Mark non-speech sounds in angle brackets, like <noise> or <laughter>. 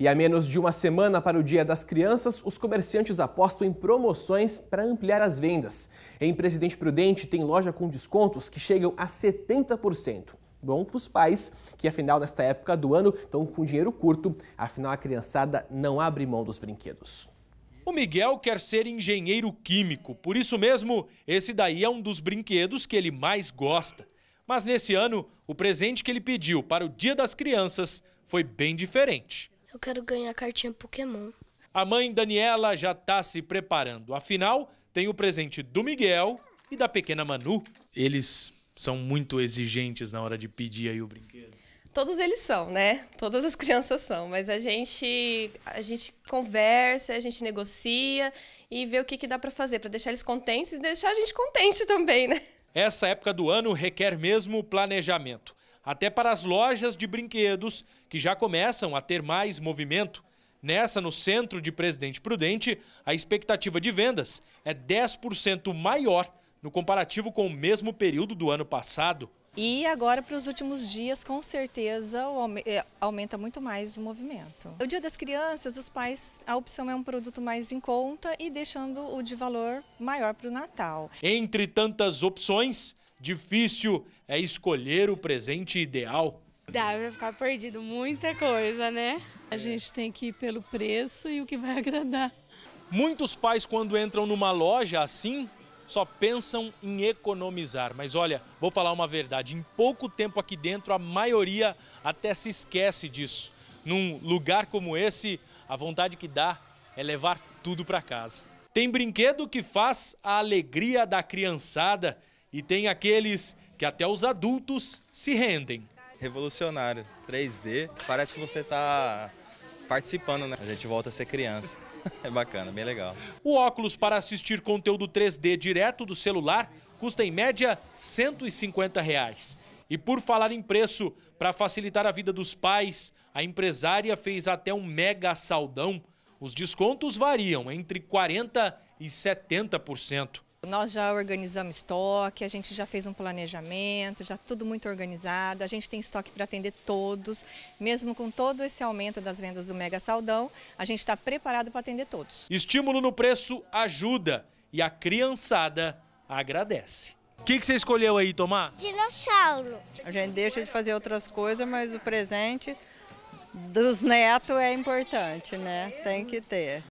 E a menos de uma semana para o Dia das Crianças, os comerciantes apostam em promoções para ampliar as vendas. Em Presidente Prudente tem loja com descontos que chegam a 70%. Bom para os pais, que é afinal, nesta época do ano, estão com dinheiro curto, afinal, a criançada não abre mão dos brinquedos. O Miguel quer ser engenheiro químico, por isso mesmo, esse daí é um dos brinquedos que ele mais gosta. Mas nesse ano, o presente que ele pediu para o Dia das Crianças foi bem diferente. Eu quero ganhar cartinha Pokémon. A mãe Daniela já está se preparando. Afinal, tem o presente do Miguel e da pequena Manu. Eles são muito exigentes na hora de pedir aí o brinquedo. Todos eles são, né? Todas as crianças são, mas a gente a gente conversa, a gente negocia e vê o que, que dá para fazer para deixar eles contentes e deixar a gente contente também, né? Essa época do ano requer mesmo planejamento até para as lojas de brinquedos, que já começam a ter mais movimento. Nessa, no centro de Presidente Prudente, a expectativa de vendas é 10% maior no comparativo com o mesmo período do ano passado. E agora, para os últimos dias, com certeza é, aumenta muito mais o movimento. O Dia das Crianças, os pais, a opção é um produto mais em conta e deixando o de valor maior para o Natal. Entre tantas opções, Difícil é escolher o presente ideal. Dá pra ficar perdido muita coisa, né? A gente tem que ir pelo preço e o que vai agradar. Muitos pais, quando entram numa loja assim, só pensam em economizar. Mas olha, vou falar uma verdade: em pouco tempo aqui dentro, a maioria até se esquece disso. Num lugar como esse, a vontade que dá é levar tudo para casa. Tem brinquedo que faz a alegria da criançada. E tem aqueles que até os adultos se rendem. Revolucionário, 3D, parece que você está participando, né? A gente volta a ser criança. <laughs> É bacana, bem legal. O óculos para assistir conteúdo 3D direto do celular custa em média R$ 150. Reais. E por falar em preço, para facilitar a vida dos pais, a empresária fez até um mega saldão. Os descontos variam entre 40% e 70%. Nós já organizamos estoque, a gente já fez um planejamento, já tudo muito organizado. A gente tem estoque para atender todos, mesmo com todo esse aumento das vendas do Mega Saldão, a gente está preparado para atender todos. Estímulo no preço ajuda e a criançada agradece. O que, que você escolheu aí, Tomar? Dinossauro. A gente deixa de fazer outras coisas, mas o presente dos netos é importante, né? Tem que ter.